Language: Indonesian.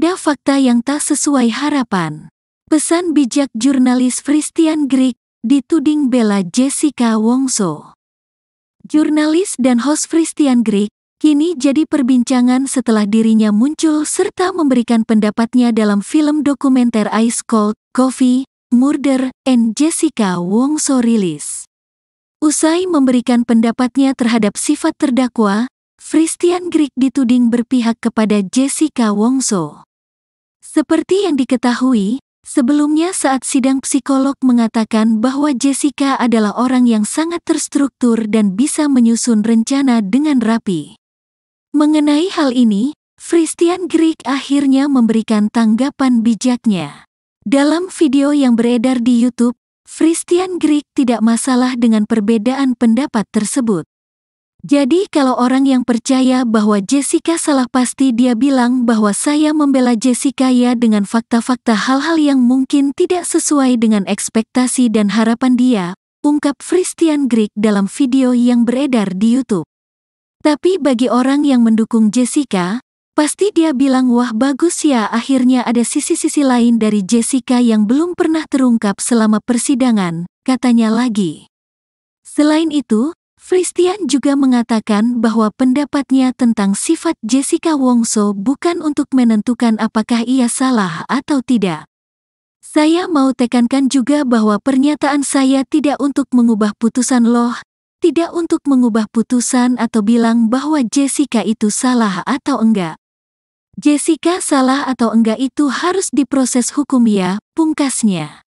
ada fakta yang tak sesuai harapan. Pesan bijak jurnalis Christian Grieg dituding bela Jessica Wongso. Jurnalis dan host Christian Grieg kini jadi perbincangan setelah dirinya muncul serta memberikan pendapatnya dalam film dokumenter Ice Cold Coffee, Murder, and Jessica Wongso rilis. Usai memberikan pendapatnya terhadap sifat terdakwa, Christian Grieg dituding berpihak kepada Jessica Wongso. Seperti yang diketahui, sebelumnya saat sidang psikolog mengatakan bahwa Jessica adalah orang yang sangat terstruktur dan bisa menyusun rencana dengan rapi. Mengenai hal ini, Christian Grieg akhirnya memberikan tanggapan bijaknya. Dalam video yang beredar di YouTube, Christian Grieg tidak masalah dengan perbedaan pendapat tersebut. Jadi kalau orang yang percaya bahwa Jessica salah pasti dia bilang bahwa saya membela Jessica ya dengan fakta-fakta hal-hal yang mungkin tidak sesuai dengan ekspektasi dan harapan dia, ungkap Christian Grieg dalam video yang beredar di YouTube. Tapi bagi orang yang mendukung Jessica, pasti dia bilang wah bagus ya akhirnya ada sisi-sisi lain dari Jessica yang belum pernah terungkap selama persidangan, katanya lagi. Selain itu, Christian juga mengatakan bahwa pendapatnya tentang sifat Jessica Wongso bukan untuk menentukan apakah ia salah atau tidak. Saya mau tekankan juga bahwa pernyataan saya tidak untuk mengubah putusan loh, tidak untuk mengubah putusan atau bilang bahwa Jessica itu salah atau enggak. Jessica salah atau enggak itu harus diproses hukum ya, pungkasnya.